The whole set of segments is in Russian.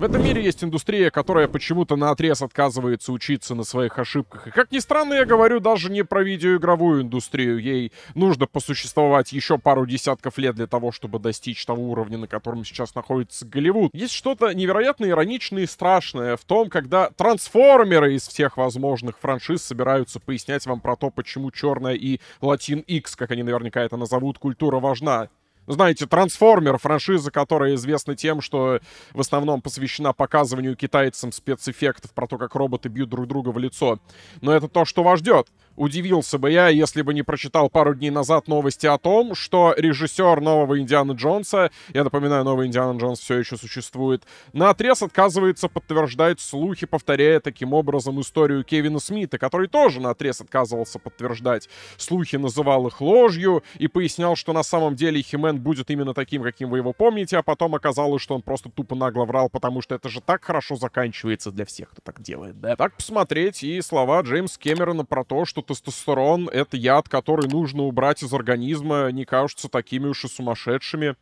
В этом мире есть индустрия, которая почему-то на отрез отказывается учиться на своих ошибках. И как ни странно, я говорю даже не про видеоигровую индустрию. Ей нужно посуществовать еще пару десятков лет для того, чтобы достичь того уровня, на котором сейчас находится Голливуд. Есть что-то невероятно ироничное и страшное в том, когда трансформеры из всех возможных франшиз собираются пояснять вам про то, почему черная и латин X, как они наверняка это назовут, культура важна знаете, трансформер, франшиза, которая известна тем, что в основном посвящена показыванию китайцам спецэффектов про то, как роботы бьют друг друга в лицо. Но это то, что вас ждет. Удивился бы я, если бы не прочитал пару дней назад новости о том, что режиссер нового Индиана Джонса, я напоминаю, новый Индиана Джонс все еще существует, на отрез отказывается подтверждать слухи, повторяя таким образом историю Кевина Смита, который тоже на отрез отказывался подтверждать слухи, называл их ложью и пояснял, что на самом деле Химен будет именно таким, каким вы его помните, а потом оказалось, что он просто тупо нагло врал, потому что это же так хорошо заканчивается для всех, кто так делает, да? Так посмотреть и слова Джеймса Кэмерона про то, что тестостерон — это яд, который нужно убрать из организма, не кажутся такими уж и сумасшедшими.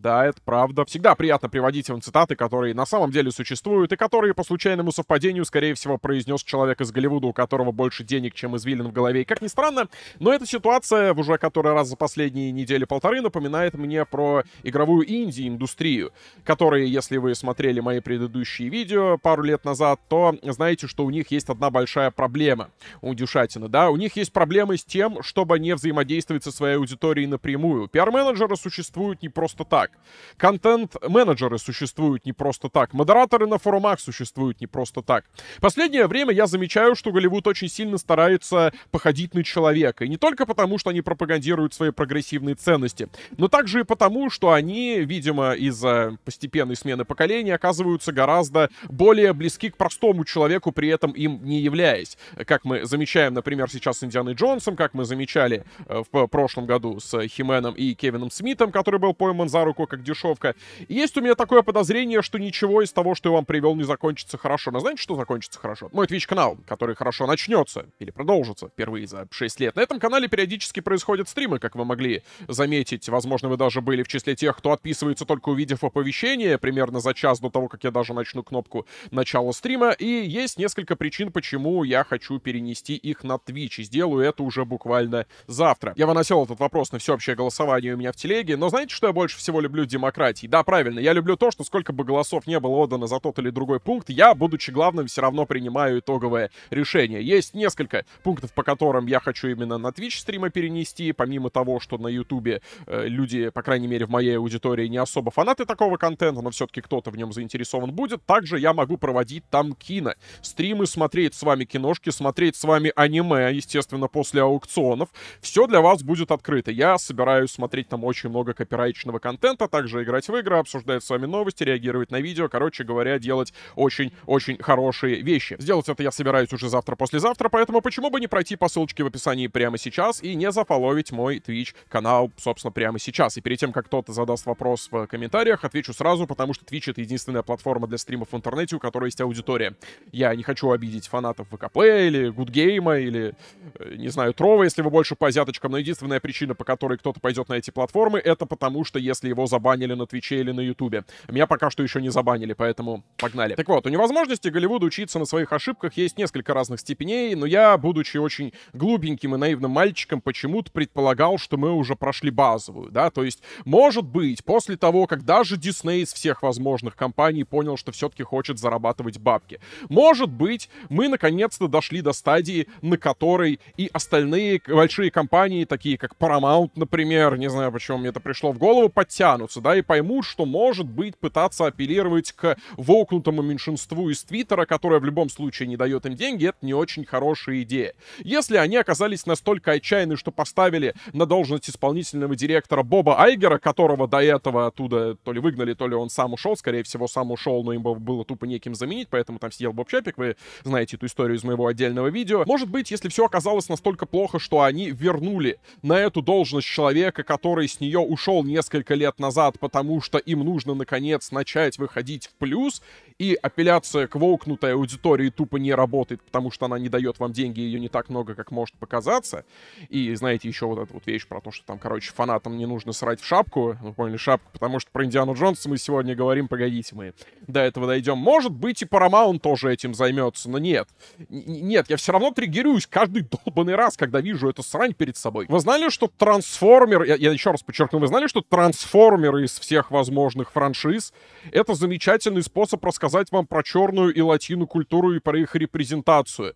Да, это правда. Всегда приятно приводить вам цитаты, которые на самом деле существуют, и которые по случайному совпадению, скорее всего, произнес человек из Голливуда, у которого больше денег, чем извилин в голове. И как ни странно, но эта ситуация в уже который раз за последние недели-полторы напоминает мне про игровую инди-индустрию, которые, если вы смотрели мои предыдущие видео пару лет назад, то знаете, что у них есть одна большая проблема у Дюшатина, да? У них есть проблемы с тем, чтобы не взаимодействовать со своей аудиторией напрямую. Пиар-менеджеры существуют не просто так так. Контент-менеджеры существуют не просто так. Модераторы на форумах существуют не просто так. Последнее время я замечаю, что Голливуд очень сильно старается походить на человека. И не только потому, что они пропагандируют свои прогрессивные ценности, но также и потому, что они, видимо, из-за постепенной смены поколений оказываются гораздо более близки к простому человеку, при этом им не являясь. Как мы замечаем, например, сейчас с Индианой Джонсом, как мы замечали э, в прошлом году с Хименом и Кевином Смитом, который был пойман за руку широко, как дешевка. И есть у меня такое подозрение, что ничего из того, что я вам привел, не закончится хорошо. Но знаете, что закончится хорошо? Мой Twitch-канал, который хорошо начнется или продолжится впервые за 6 лет. На этом канале периодически происходят стримы, как вы могли заметить. Возможно, вы даже были в числе тех, кто отписывается только увидев оповещение, примерно за час до того, как я даже начну кнопку начала стрима. И есть несколько причин, почему я хочу перенести их на Twitch. И сделаю это уже буквально завтра. Я выносил этот вопрос на всеобщее голосование у меня в телеге, но знаете, что я больше всего всего люблю демократии. Да, правильно, я люблю то, что сколько бы голосов не было отдано за тот или другой пункт, я, будучи главным, все равно принимаю итоговое решение. Есть несколько пунктов, по которым я хочу именно на Twitch стримы перенести, помимо того, что на YouTube э, люди, по крайней мере, в моей аудитории не особо фанаты такого контента, но все-таки кто-то в нем заинтересован будет. Также я могу проводить там кино, стримы, смотреть с вами киношки, смотреть с вами аниме, естественно, после аукционов. Все для вас будет открыто. Я собираюсь смотреть там очень много копирайтичного контента, контента, также играть в игры, обсуждать с вами новости, реагировать на видео, короче говоря, делать очень-очень хорошие вещи. Сделать это я собираюсь уже завтра-послезавтра, поэтому почему бы не пройти по ссылочке в описании прямо сейчас и не зафоловить мой Twitch канал, собственно, прямо сейчас. И перед тем, как кто-то задаст вопрос в комментариях, отвечу сразу, потому что Twitch — это единственная платформа для стримов в интернете, у которой есть аудитория. Я не хочу обидеть фанатов ВКП или Гудгейма или, э, не знаю, Трова, если вы больше по азиаточкам, но единственная причина, по которой кто-то пойдет на эти платформы, это потому что если его забанили на Твиче или на Ютубе. Меня пока что еще не забанили, поэтому погнали. Так вот, у невозможности Голливуда учиться на своих ошибках есть несколько разных степеней, но я, будучи очень глупеньким и наивным мальчиком, почему-то предполагал, что мы уже прошли базовую, да, то есть, может быть, после того, как даже Дисней из всех возможных компаний понял, что все-таки хочет зарабатывать бабки, может быть, мы наконец-то дошли до стадии, на которой и остальные большие компании, такие как Paramount, например, не знаю, почему мне это пришло в голову, подтягивают подтянутся, да, и поймут, что, может быть, пытаться апеллировать к вокнутому меньшинству из Твиттера, которое в любом случае не дает им деньги, это не очень хорошая идея. Если они оказались настолько отчаянны, что поставили на должность исполнительного директора Боба Айгера, которого до этого оттуда то ли выгнали, то ли он сам ушел, скорее всего, сам ушел, но им было тупо неким заменить, поэтому там сидел Боб Чапик, вы знаете эту историю из моего отдельного видео. Может быть, если все оказалось настолько плохо, что они вернули на эту должность человека, который с нее ушел несколько лет назад, потому что им нужно, наконец, начать выходить в плюс, и апелляция к воукнутой аудитории тупо не работает, потому что она не дает вам деньги, ее не так много, как может показаться. И, знаете, еще вот эта вот вещь про то, что там, короче, фанатам не нужно срать в шапку, ну, поняли, шапку, потому что про Индиану Джонса мы сегодня говорим, погодите мы до этого дойдем. Может быть, и Paramount тоже этим займется, но нет. нет, я все равно триггерюсь каждый долбанный раз, когда вижу эту срань перед собой. Вы знали, что Трансформер, я, я еще раз подчеркну, вы знали, что Трансформеры из всех возможных франшиз — это замечательный способ рассказать рассказать вам про черную и латину культуру и про их репрезентацию.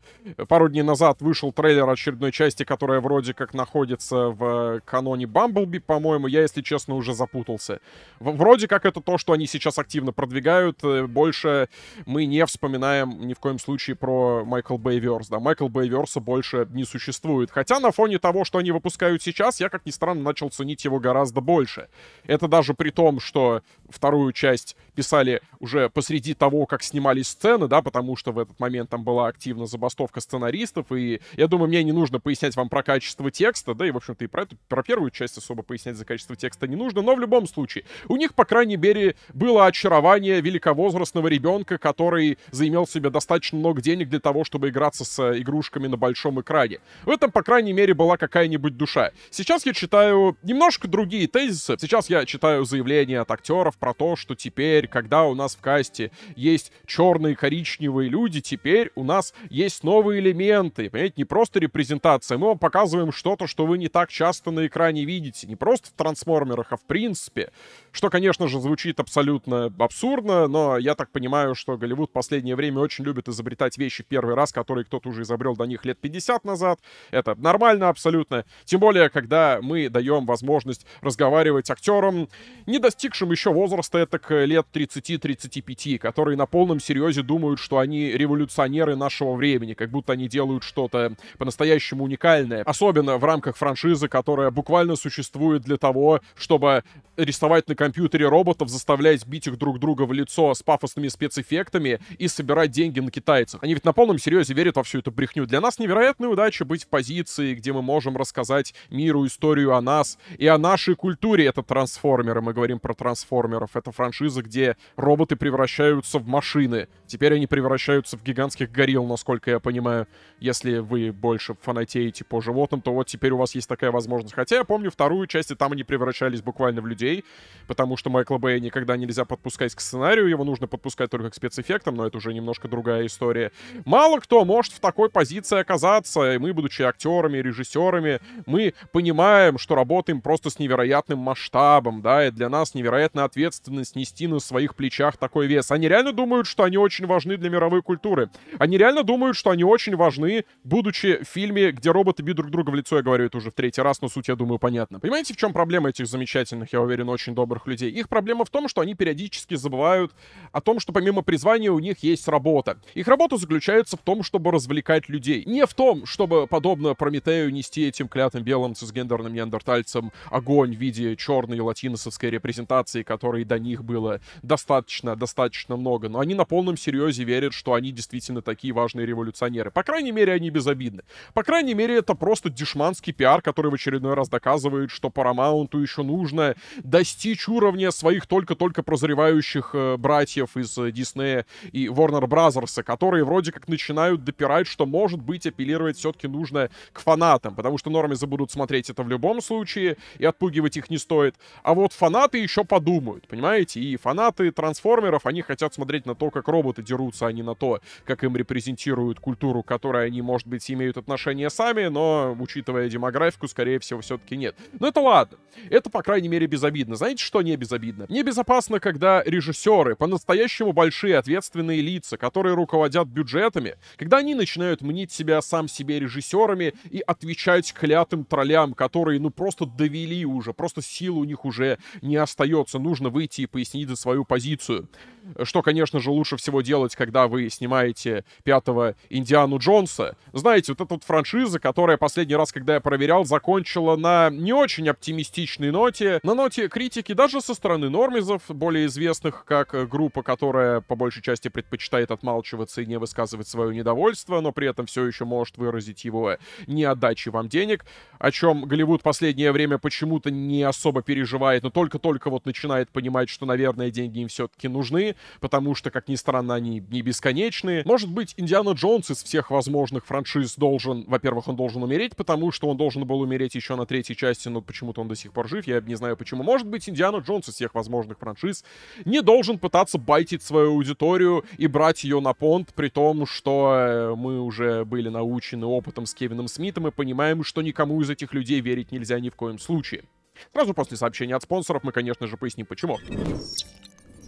Пару дней назад вышел трейлер очередной части, которая вроде как находится в э, каноне Бамблби, по-моему. Я, если честно, уже запутался. Вроде как это то, что они сейчас активно продвигают. Э, больше мы не вспоминаем ни в коем случае про Майкл Бейверс. Да, Майкл Бейверса больше не существует. Хотя на фоне того, что они выпускают сейчас, я, как ни странно, начал ценить его гораздо больше. Это даже при том, что вторую часть писали уже посреди того, как снимались сцены, да, потому что в этот момент там была активна забастовка сценаристов, и я думаю, мне не нужно пояснять вам про качество текста, да, и, в общем-то, и про, эту, про первую часть особо пояснять за качество текста не нужно, но в любом случае, у них, по крайней мере, было очарование великовозрастного ребенка, который заимел себе достаточно много денег для того, чтобы играться с э, игрушками на большом экране. В этом, по крайней мере, была какая-нибудь душа. Сейчас я читаю немножко другие тезисы. Сейчас я читаю заявления от актеров про то, что теперь, когда у нас в касте есть черные, коричневые люди, теперь у нас есть новые элементы. Понимаете, не просто репрезентация, мы вам показываем что-то, что вы не так часто на экране видите. Не просто в трансформерах, а в принципе. Что, конечно же, звучит абсолютно абсурдно, но я так понимаю, что Голливуд в последнее время очень любит изобретать вещи в первый раз, которые кто-то уже изобрел до них лет 50 назад. Это нормально абсолютно. Тем более, когда мы даем возможность разговаривать актерам, не достигшим еще возраста, это к лет 30-35, которые которые на полном серьезе думают, что они революционеры нашего времени, как будто они делают что-то по-настоящему уникальное. Особенно в рамках франшизы, которая буквально существует для того, чтобы рисовать на компьютере роботов, заставлять бить их друг друга в лицо с пафосными спецэффектами и собирать деньги на китайцев. Они ведь на полном серьезе верят во всю эту брехню. Для нас невероятная удача быть в позиции, где мы можем рассказать миру историю о нас и о нашей культуре. Это трансформеры, мы говорим про трансформеров. Это франшиза, где роботы превращаются превращаются в машины. Теперь они превращаются в гигантских горилл, насколько я понимаю. Если вы больше фанатеете по животным, то вот теперь у вас есть такая возможность. Хотя я помню вторую часть, и там они превращались буквально в людей, потому что Майкла Бэя никогда нельзя подпускать к сценарию, его нужно подпускать только к спецэффектам, но это уже немножко другая история. Мало кто может в такой позиции оказаться, и мы, будучи актерами, режиссерами, мы понимаем, что работаем просто с невероятным масштабом, да, и для нас невероятная ответственность нести на своих плечах такой вес. Они а реально реально думают, что они очень важны для мировой культуры. Они реально думают, что они очень важны, будучи в фильме, где роботы бьют друг друга в лицо. Я говорю это уже в третий раз, но суть, я думаю, понятна. Понимаете, в чем проблема этих замечательных, я уверен, очень добрых людей? Их проблема в том, что они периодически забывают о том, что помимо призвания у них есть работа. Их работа заключается в том, чтобы развлекать людей. Не в том, чтобы, подобно Прометею, нести этим клятым белым цисгендерным неандертальцам огонь в виде черной латиносовской репрезентации, которой до них было достаточно, достаточно много, но они на полном серьезе верят, что они действительно такие важные революционеры. По крайней мере, они безобидны. По крайней мере, это просто дешманский пиар, который в очередной раз доказывает, что Парамаунту еще нужно достичь уровня своих только-только прозревающих э, братьев из э, Диснея и Warner Brothers, которые вроде как начинают допирать, что, может быть, апеллировать все-таки нужно к фанатам, потому что нормы забудут смотреть это в любом случае, и отпугивать их не стоит. А вот фанаты еще подумают, понимаете? И фанаты трансформеров, они хотят хотят смотреть на то, как роботы дерутся, а не на то, как им репрезентируют культуру, к которой они, может быть, имеют отношение сами, но, учитывая демографику, скорее всего, все-таки нет. Но это ладно. Это, по крайней мере, безобидно. Знаете, что не безобидно? Не безопасно, когда режиссеры, по-настоящему большие ответственные лица, которые руководят бюджетами, когда они начинают мнить себя сам себе режиссерами и отвечать клятым троллям, которые, ну, просто довели уже, просто сил у них уже не остается, нужно выйти и пояснить за свою позицию. Э, что что, конечно же, лучше всего делать, когда вы снимаете пятого Индиану Джонса. Знаете, вот эта вот франшиза, которая последний раз, когда я проверял, закончила на не очень оптимистичной ноте, на ноте критики даже со стороны нормизов, более известных как группа, которая по большей части предпочитает отмалчиваться и не высказывать свое недовольство, но при этом все еще может выразить его неотдачи вам денег, о чем Голливуд последнее время почему-то не особо переживает, но только-только вот начинает понимать, что, наверное, деньги им все-таки нужны, потому что, как ни странно, они не бесконечные. Может быть, Индиана Джонс из всех возможных франшиз должен... Во-первых, он должен умереть, потому что он должен был умереть еще на третьей части, но почему-то он до сих пор жив, я не знаю почему. Может быть, Индиана Джонс из всех возможных франшиз не должен пытаться байтить свою аудиторию и брать ее на понт, при том, что э, мы уже были научены опытом с Кевином Смитом и понимаем, что никому из этих людей верить нельзя ни в коем случае. Сразу после сообщения от спонсоров мы, конечно же, поясним почему.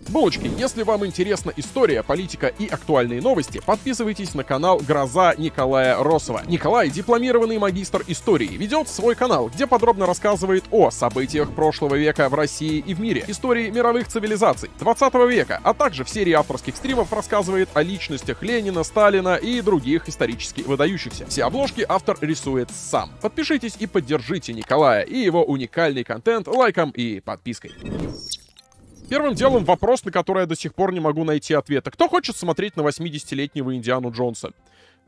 Булочки, если вам интересна история, политика и актуальные новости, подписывайтесь на канал «Гроза Николая Росова». Николай — дипломированный магистр истории, ведет свой канал, где подробно рассказывает о событиях прошлого века в России и в мире, истории мировых цивилизаций 20 века, а также в серии авторских стримов рассказывает о личностях Ленина, Сталина и других исторически выдающихся. Все обложки автор рисует сам. Подпишитесь и поддержите Николая и его уникальный контент лайком и подпиской. Первым делом вопрос, на который я до сих пор не могу найти ответа. Кто хочет смотреть на 80-летнего Индиану Джонса?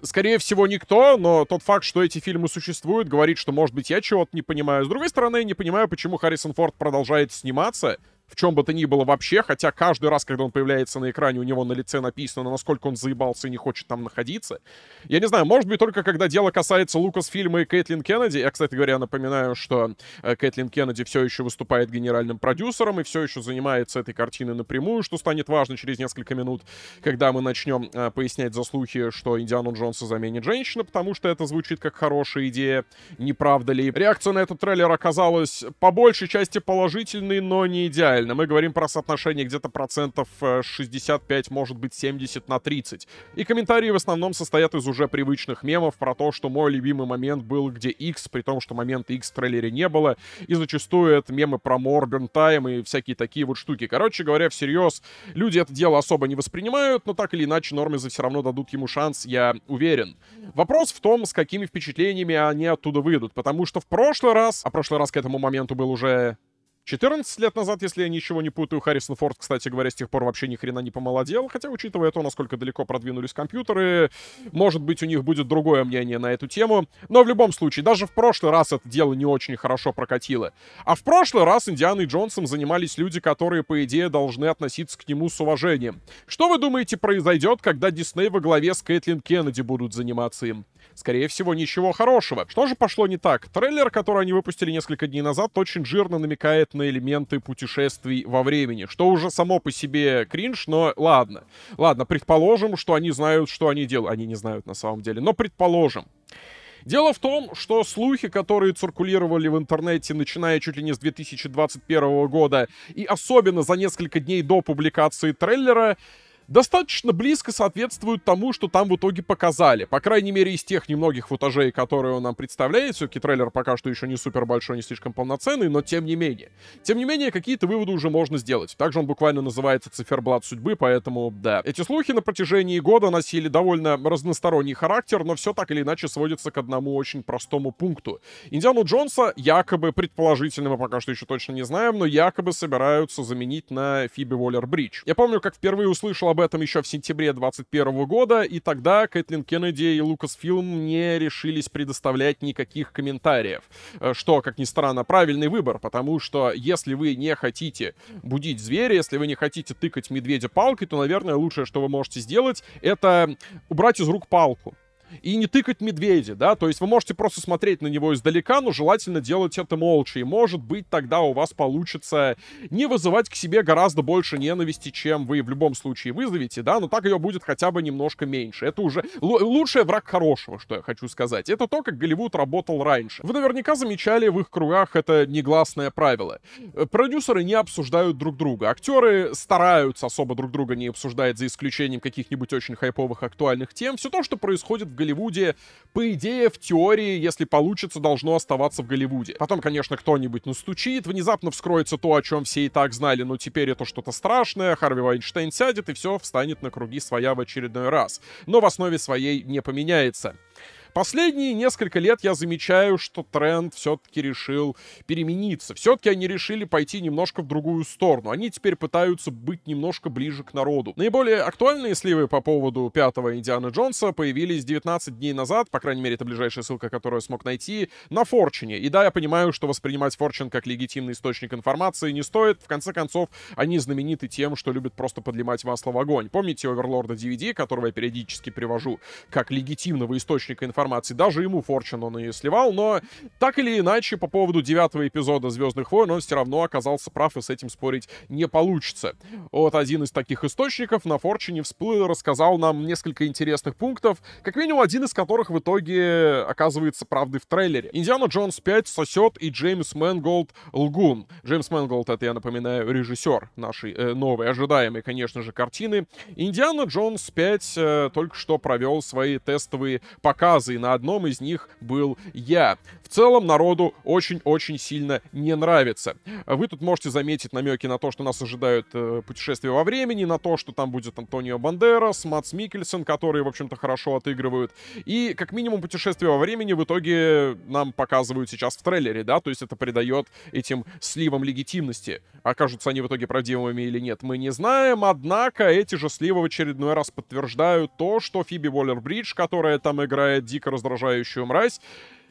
Скорее всего, никто, но тот факт, что эти фильмы существуют, говорит, что, может быть, я чего-то не понимаю. С другой стороны, я не понимаю, почему Харрисон Форд продолжает сниматься — в чем бы то ни было вообще, хотя каждый раз, когда он появляется на экране, у него на лице написано, насколько он заебался и не хочет там находиться. Я не знаю, может быть, только когда дело касается Лукас фильма и Кэтлин Кеннеди. Я, кстати говоря, напоминаю, что э, Кэтлин Кеннеди все еще выступает генеральным продюсером и все еще занимается этой картиной напрямую, что станет важно через несколько минут, когда мы начнем э, пояснять за слухи, что Индиану Джонса заменит женщина, потому что это звучит как хорошая идея, не правда ли? Реакция на этот трейлер оказалась по большей части положительной, но не идеальной правильно. Мы говорим про соотношение где-то процентов 65, э, может быть 70 на 30. И комментарии в основном состоят из уже привычных мемов про то, что мой любимый момент был где X, при том, что момента X в трейлере не было. И зачастую это мемы про Морбен Тайм и всякие такие вот штуки. Короче говоря, всерьез, люди это дело особо не воспринимают, но так или иначе Нормизы все равно дадут ему шанс, я уверен. Вопрос в том, с какими впечатлениями они оттуда выйдут, потому что в прошлый раз, а прошлый раз к этому моменту был уже 14 лет назад, если я ничего не путаю, Харрисон Форд, кстати говоря, с тех пор вообще ни хрена не помолодел, хотя, учитывая то, насколько далеко продвинулись компьютеры, может быть, у них будет другое мнение на эту тему, но в любом случае, даже в прошлый раз это дело не очень хорошо прокатило. А в прошлый раз Индианой Джонсом занимались люди, которые, по идее, должны относиться к нему с уважением. Что вы думаете произойдет, когда Дисней во главе с Кэтлин Кеннеди будут заниматься им? Скорее всего, ничего хорошего. Что же пошло не так? Трейлер, который они выпустили несколько дней назад, очень жирно намекает на элементы путешествий во времени, что уже само по себе кринж, но ладно. Ладно, предположим, что они знают, что они делают. Они не знают на самом деле, но предположим. Дело в том, что слухи, которые циркулировали в интернете, начиная чуть ли не с 2021 года, и особенно за несколько дней до публикации трейлера, достаточно близко соответствуют тому, что там в итоге показали. По крайней мере, из тех немногих футажей, которые он нам представляет. Все-таки трейлер пока что еще не супер большой, не слишком полноценный, но тем не менее. Тем не менее, какие-то выводы уже можно сделать. Также он буквально называется «Циферблат судьбы», поэтому да. Эти слухи на протяжении года носили довольно разносторонний характер, но все так или иначе сводится к одному очень простому пункту. Индиану Джонса якобы, предположительно, мы пока что еще точно не знаем, но якобы собираются заменить на Фиби Уоллер Бридж. Я помню, как впервые услышал об этом еще в сентябре 2021 года, и тогда Кэтлин Кеннеди и Лукас Филм не решились предоставлять никаких комментариев, э, что, как ни странно, правильный выбор, потому что если вы не хотите будить зверя, если вы не хотите тыкать медведя палкой, то, наверное, лучшее, что вы можете сделать, это убрать из рук палку и не тыкать медведя, да, то есть вы можете просто смотреть на него издалека, но желательно делать это молча, и может быть тогда у вас получится не вызывать к себе гораздо больше ненависти, чем вы в любом случае вызовете, да, но так ее будет хотя бы немножко меньше. Это уже лучший враг хорошего, что я хочу сказать. Это то, как Голливуд работал раньше. Вы наверняка замечали в их кругах это негласное правило. Э, продюсеры не обсуждают друг друга, актеры стараются особо друг друга не обсуждать, за исключением каких-нибудь очень хайповых актуальных тем. Все то, что происходит в Голливуде, по идее, в теории, если получится, должно оставаться в Голливуде. Потом, конечно, кто-нибудь настучит, внезапно вскроется то, о чем все и так знали, но теперь это что-то страшное, Харви Вайнштейн сядет и все встанет на круги своя в очередной раз. Но в основе своей не поменяется. Последние несколько лет я замечаю, что тренд все-таки решил перемениться. Все-таки они решили пойти немножко в другую сторону. Они теперь пытаются быть немножко ближе к народу. Наиболее актуальные сливы по поводу пятого Индиана Джонса появились 19 дней назад, по крайней мере, это ближайшая ссылка, которую я смог найти, на Форчине. И да, я понимаю, что воспринимать Форчин как легитимный источник информации не стоит. В конце концов, они знамениты тем, что любят просто подливать масло в огонь. Помните Оверлорда DVD, которого я периодически привожу как легитимного источника информации? информации. Даже ему Форчин он и сливал, но так или иначе, по поводу девятого эпизода «Звездных войн» он все равно оказался прав, и с этим спорить не получится. Вот один из таких источников на Форчине всплыл и рассказал нам несколько интересных пунктов, как минимум один из которых в итоге оказывается правдой в трейлере. «Индиана Джонс 5» сосет и Джеймс Мэнголд лгун. Джеймс Мэнголд — это, я напоминаю, режиссер нашей э, новой, ожидаемой, конечно же, картины. «Индиана Джонс 5» э, только что провел свои тестовые показы и на одном из них был я. В целом народу очень-очень сильно не нравится. Вы тут можете заметить намеки на то, что нас ожидают э, путешествия во времени, на то, что там будет Антонио Бандерас, Мац Микельсон, которые, в общем-то, хорошо отыгрывают. И, как минимум, путешествие во времени в итоге нам показывают сейчас в трейлере, да, то есть это придает этим сливам легитимности. Окажутся они в итоге правдивыми или нет, мы не знаем, однако эти же сливы в очередной раз подтверждают то, что Фиби Уоллер-Бридж, которая там играет Дик дико раздражающую мразь.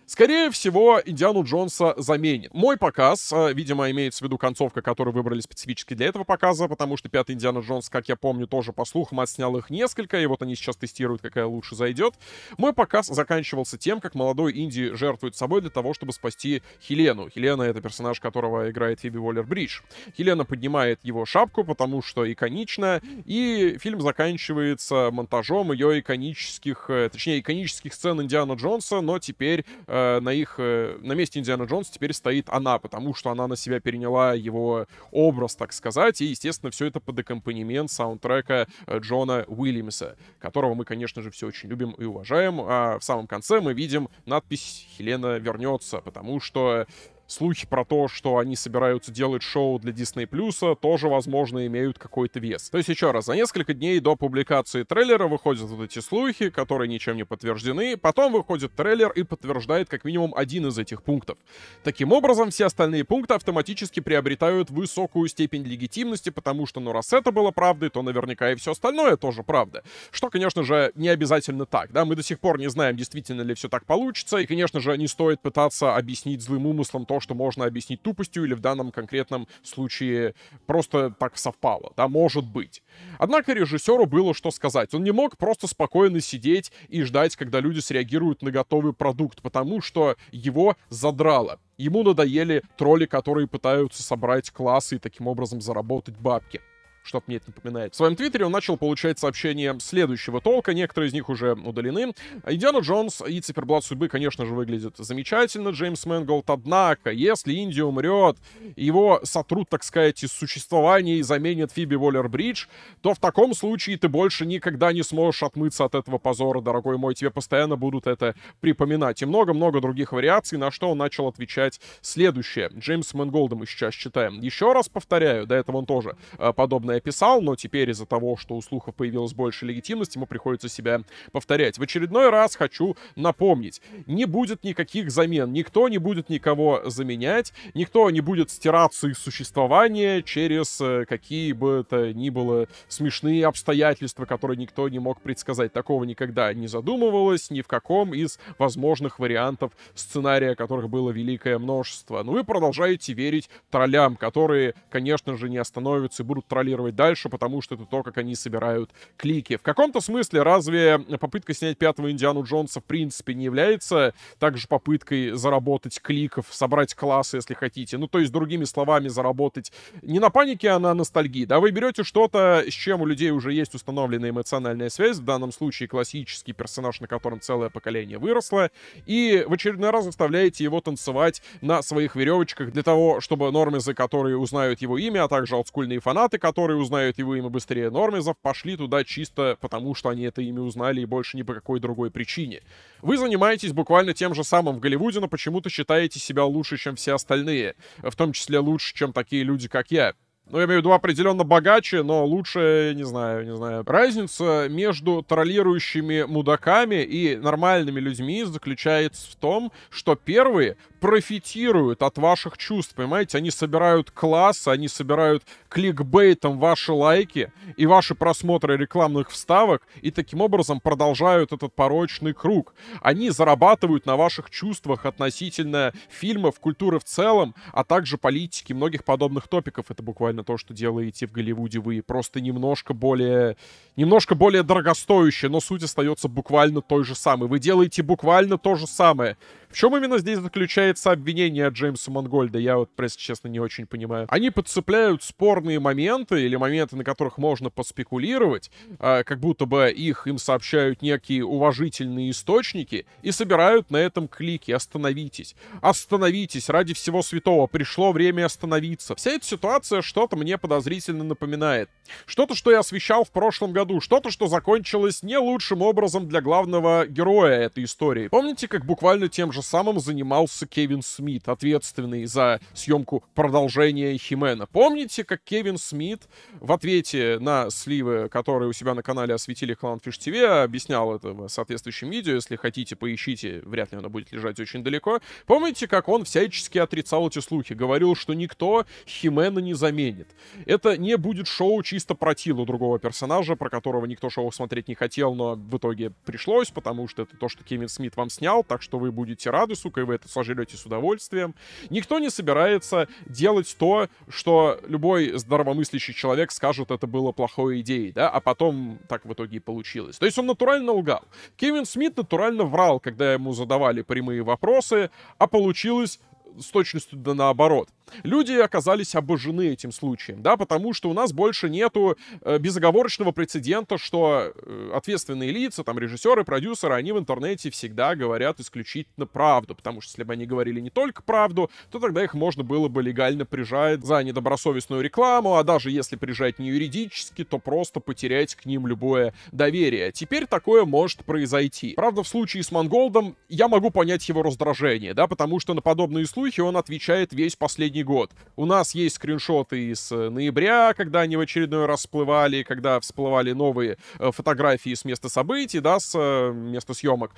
Скорее всего, Индиану Джонса заменит. Мой показ, э, видимо, имеется в виду концовка, которую выбрали специфически для этого показа, потому что пятый Индиана Джонс, как я помню, тоже по слухам отснял их несколько, и вот они сейчас тестируют, какая лучше зайдет. Мой показ заканчивался тем, как молодой Инди жертвует собой для того, чтобы спасти Хелену. Хелена — это персонаж, которого играет Фиби Уоллер-Бридж. Хелена поднимает его шапку, потому что иконично, и фильм заканчивается монтажом ее иконических, э, точнее, иконических сцен Индиана Джонса, но теперь э, Э, на их, э, на месте Индиана Джонса теперь стоит она, потому что она на себя переняла его образ, так сказать, и, естественно, все это под аккомпанемент саундтрека э, Джона Уильямса, которого мы, конечно же, все очень любим и уважаем, а в самом конце мы видим надпись «Хелена вернется», потому что Слухи про то, что они собираются делать шоу для Disney+, тоже, возможно, имеют какой-то вес. То есть, еще раз, за несколько дней до публикации трейлера выходят вот эти слухи, которые ничем не подтверждены, потом выходит трейлер и подтверждает как минимум один из этих пунктов. Таким образом, все остальные пункты автоматически приобретают высокую степень легитимности, потому что, ну, раз это было правдой, то наверняка и все остальное тоже правда. Что, конечно же, не обязательно так, да, мы до сих пор не знаем, действительно ли все так получится, и, конечно же, не стоит пытаться объяснить злым умыслом то, что можно объяснить тупостью или в данном конкретном случае просто так совпало, да, может быть. Однако режиссеру было что сказать. Он не мог просто спокойно сидеть и ждать, когда люди среагируют на готовый продукт, потому что его задрало. Ему надоели тролли, которые пытаются собрать классы и таким образом заработать бабки. Что-то мне это напоминает. В своем твиттере он начал получать сообщения следующего толка, некоторые из них уже удалены. Индиана Джонс и Циферблат Судьбы, конечно же, выглядят замечательно, Джеймс Мэнголд, однако, если Индия умрет, его сотрут, так сказать, из существования и заменят Фиби Воллер бридж то в таком случае ты больше никогда не сможешь отмыться от этого позора, дорогой мой, тебе постоянно будут это припоминать. И много-много других вариаций, на что он начал отвечать следующее. Джеймс Мэнголда мы сейчас читаем. Еще раз повторяю, до этого он тоже э, подобное наверное, писал, но теперь из-за того, что у слухов появилось больше легитимности, ему приходится себя повторять. В очередной раз хочу напомнить, не будет никаких замен, никто не будет никого заменять, никто не будет стираться из существования через э, какие бы то ни было смешные обстоятельства, которые никто не мог предсказать. Такого никогда не задумывалось ни в каком из возможных вариантов сценария, которых было великое множество. Ну и продолжаете верить троллям, которые, конечно же, не остановятся и будут троллировать транслировать дальше, потому что это то, как они собирают клики. В каком-то смысле разве попытка снять пятого Индиану Джонса в принципе не является также попыткой заработать кликов, собрать классы, если хотите? Ну, то есть, другими словами, заработать не на панике, а на ностальгии. Да, вы берете что-то, с чем у людей уже есть установленная эмоциональная связь, в данном случае классический персонаж, на котором целое поколение выросло, и в очередной раз заставляете его танцевать на своих веревочках для того, чтобы нормезы, которые узнают его имя, а также олдскульные фанаты, которые которые узнают его имя быстрее нормизов, пошли туда чисто потому, что они это имя узнали и больше ни по какой другой причине. Вы занимаетесь буквально тем же самым в Голливуде, но почему-то считаете себя лучше, чем все остальные, в том числе лучше, чем такие люди, как я. Ну, я имею в виду определенно богаче, но лучше, не знаю, не знаю. Разница между троллирующими мудаками и нормальными людьми заключается в том, что первые профитируют от ваших чувств, понимаете? Они собирают класс, они собирают кликбейтом ваши лайки и ваши просмотры рекламных вставок, и таким образом продолжают этот порочный круг. Они зарабатывают на ваших чувствах относительно фильмов, культуры в целом, а также политики многих подобных топиков. Это буквально примерно то, что делаете в Голливуде вы, просто немножко более, немножко более дорогостоящее, но суть остается буквально той же самой. Вы делаете буквально то же самое. В чем именно здесь заключается обвинение Джеймса Монгольда, я вот, пресс, честно, не очень понимаю. Они подцепляют спорные моменты или моменты, на которых можно поспекулировать, э, как будто бы их им сообщают некие уважительные источники и собирают на этом клики. Остановитесь. Остановитесь. Ради всего святого. Пришло время остановиться. Вся эта ситуация что-то мне подозрительно напоминает. Что-то, что я освещал в прошлом году. Что-то, что закончилось не лучшим образом для главного героя этой истории. Помните, как буквально тем же самым занимался Кевин Смит, ответственный за съемку продолжения Химена. Помните, как Кевин Смит в ответе на сливы, которые у себя на канале осветили Фиш ТВ, объяснял это в соответствующем видео, если хотите, поищите, вряд ли оно будет лежать очень далеко. Помните, как он всячески отрицал эти слухи, говорил, что никто Химена не заменит. Это не будет шоу чисто про Тилу другого персонажа, про которого никто шоу смотреть не хотел, но в итоге пришлось, потому что это то, что Кевин Смит вам снял, так что вы будете рады, сука, и вы это сожрете с удовольствием. Никто не собирается делать то, что любой здравомыслящий человек скажет, это было плохой идеей, да, а потом так в итоге и получилось. То есть он натурально лгал. Кевин Смит натурально врал, когда ему задавали прямые вопросы, а получилось с точностью да наоборот. Люди оказались обожжены этим случаем, да, потому что у нас больше нету э, безоговорочного прецедента, что э, ответственные лица, там, режиссеры, продюсеры, они в интернете всегда говорят исключительно правду, потому что если бы они говорили не только правду, то тогда их можно было бы легально прижать за недобросовестную рекламу, а даже если прижать не юридически, то просто потерять к ним любое доверие. Теперь такое может произойти. Правда, в случае с Монголдом я могу понять его раздражение, да, потому что на подобные случаи духе он отвечает весь последний год. У нас есть скриншоты из э, ноября, когда они в очередной раз всплывали, когда всплывали новые э, фотографии с места событий, да, с э, места съемок.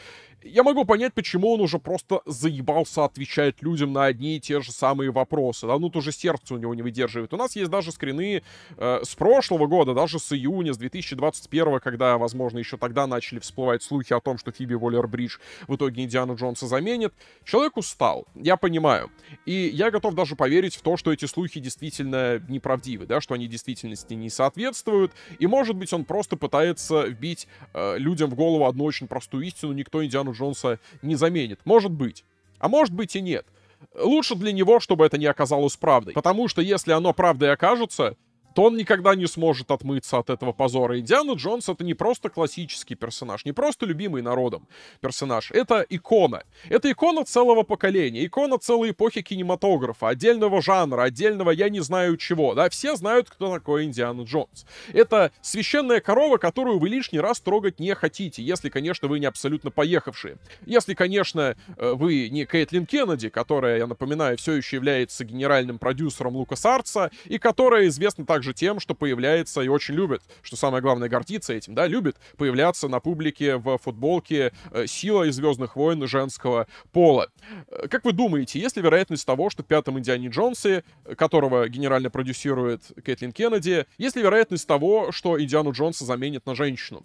Я могу понять, почему он уже просто заебался отвечать людям на одни и те же самые вопросы. Да, ну, то же сердце у него не выдерживает. У нас есть даже скрины э, с прошлого года, даже с июня, с 2021, когда, возможно, еще тогда начали всплывать слухи о том, что Фиби Воллер-Бридж в итоге Индиана Джонса заменит. Человек устал, я понимаю знаю. И я готов даже поверить в то, что эти слухи действительно неправдивы, да, что они действительности не соответствуют. И, может быть, он просто пытается вбить э, людям в голову одну очень простую истину. Никто Индиану Джонса не заменит. Может быть. А может быть и нет. Лучше для него, чтобы это не оказалось правдой. Потому что если оно правдой окажется, то он никогда не сможет отмыться от этого позора. И Джонс — это не просто классический персонаж, не просто любимый народом персонаж. Это икона. Это икона целого поколения, икона целой эпохи кинематографа, отдельного жанра, отдельного я не знаю чего. Да, все знают, кто такой Индиана Джонс. Это священная корова, которую вы лишний раз трогать не хотите, если, конечно, вы не абсолютно поехавшие. Если, конечно, э, вы не Кейтлин Кеннеди, которая, я напоминаю, все еще является генеральным продюсером Лукас Артса, и которая известна также также тем, что появляется и очень любит, что самое главное, гордится этим, да, любит появляться на публике в футболке э, сила из «Звездных войн» женского пола. Э, как вы думаете, есть ли вероятность того, что в пятом Индиане Джонсе, э, которого генерально продюсирует Кэтлин Кеннеди, есть ли вероятность того, что Индиану Джонса заменит на женщину?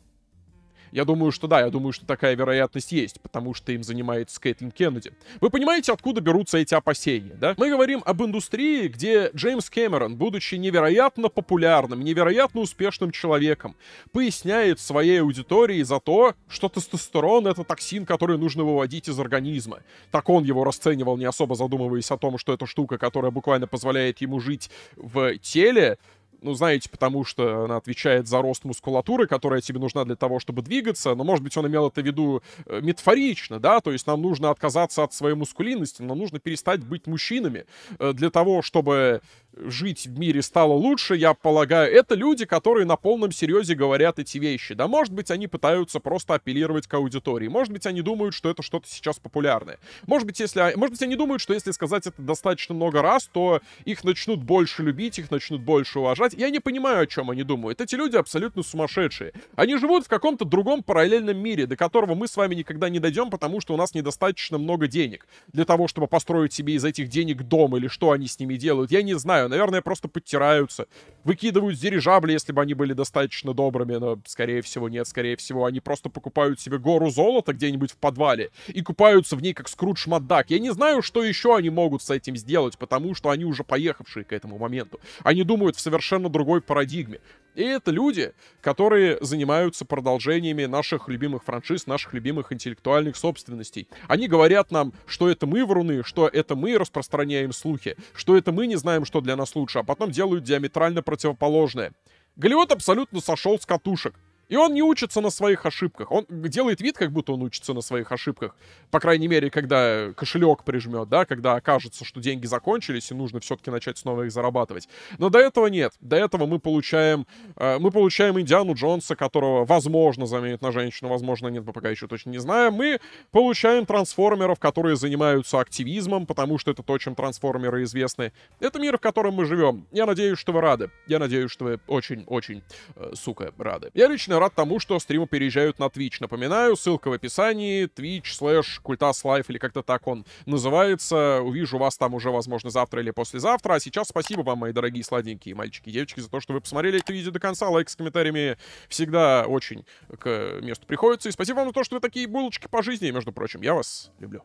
Я думаю, что да, я думаю, что такая вероятность есть, потому что им занимается Кейтлин Кеннеди. Вы понимаете, откуда берутся эти опасения, да? Мы говорим об индустрии, где Джеймс Кэмерон, будучи невероятно популярным, невероятно успешным человеком, поясняет своей аудитории за то, что тестостерон — это токсин, который нужно выводить из организма. Так он его расценивал, не особо задумываясь о том, что это штука, которая буквально позволяет ему жить в теле, ну, знаете, потому что она отвечает за рост мускулатуры, которая тебе нужна для того, чтобы двигаться, но, может быть, он имел это в виду э, метафорично, да, то есть нам нужно отказаться от своей мускулинности, нам нужно перестать быть мужчинами э, для того, чтобы жить в мире стало лучше, я полагаю, это люди, которые на полном серьезе говорят эти вещи. Да, может быть, они пытаются просто апеллировать к аудитории. Может быть, они думают, что это что-то сейчас популярное. Может быть, если, а, может быть, они думают, что если сказать это достаточно много раз, то их начнут больше любить, их начнут больше уважать. Я не понимаю, о чем они думают. Эти люди абсолютно сумасшедшие. Они живут в каком-то другом параллельном мире, до которого мы с вами никогда не дойдем, потому что у нас недостаточно много денег для того, чтобы построить себе из этих денег дом или что они с ними делают. Я не знаю знаю, наверное, просто подтираются. Выкидывают дирижабли, если бы они были достаточно добрыми, но, скорее всего, нет, скорее всего, они просто покупают себе гору золота где-нибудь в подвале и купаются в ней, как Скрудж Маддак. Я не знаю, что еще они могут с этим сделать, потому что они уже поехавшие к этому моменту. Они думают в совершенно другой парадигме. И это люди, которые занимаются продолжениями наших любимых франшиз, наших любимых интеллектуальных собственностей. Они говорят нам, что это мы вруны, что это мы распространяем слухи, что это мы не знаем, что для нас лучше, а потом делают диаметрально противоположное. Голливуд абсолютно сошел с катушек. И он не учится на своих ошибках. Он делает вид, как будто он учится на своих ошибках. По крайней мере, когда э, кошелек прижмет, да, когда окажется, что деньги закончились и нужно все-таки начать снова их зарабатывать. Но до этого нет. До этого мы получаем, э, мы получаем Индиану Джонса, которого, возможно, заменит на женщину, возможно, нет, мы пока еще точно не знаем. Мы получаем трансформеров, которые занимаются активизмом, потому что это то, чем трансформеры известны. Это мир, в котором мы живем. Я надеюсь, что вы рады. Я надеюсь, что вы очень-очень, э, сука, рады. Я лично рад тому, что стримы переезжают на Twitch. Напоминаю, ссылка в описании, Twitch slash Культас Лайф или как-то так он называется. Увижу вас там уже, возможно, завтра или послезавтра. А сейчас спасибо вам, мои дорогие сладенькие мальчики и девочки, за то, что вы посмотрели это видео до конца. Лайк с комментариями всегда очень к месту приходится. И спасибо вам за то, что вы такие булочки по жизни, между прочим. Я вас люблю.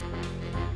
Thank you